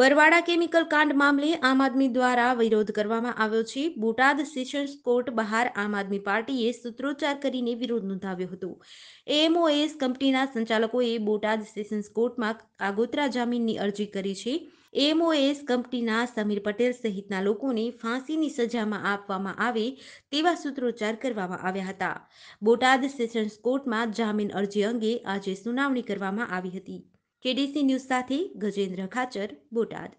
Barwada chemical કાંડ મામલે આમ આદમી દ્વારા વિરોધ કરવામાં આવ્યો છે બોટાદ સેશન્સ કોર્ટ બહાર આમ આદમી પાર્ટીએ સૂત્રોચ્ચાર કરીને વિરોધ નોંધાવ્યો હતો એમઓએસ કંપનીના સંચાલકોએ બોટાદ સેશન્સ કોર્ટમાં આગોતરા જામીનની અરજી કરી છે એમઓએસ કંપનીના સમીર પટેલ સહિતના લોકોને ફાંસીની સજામાં આપવામાં આવે તેવા સૂત્રોચ્ચાર કરવામાં આવ્યા હતા બોટાદ સેશન્સ કોર્ટમાં જામીન અરજી અંગે આજે સુનાવણી કરવામાં આવી હતી કેડીસી ન્યૂઝ સાથે ગજેન્દ્ર ખાચર બોટાદ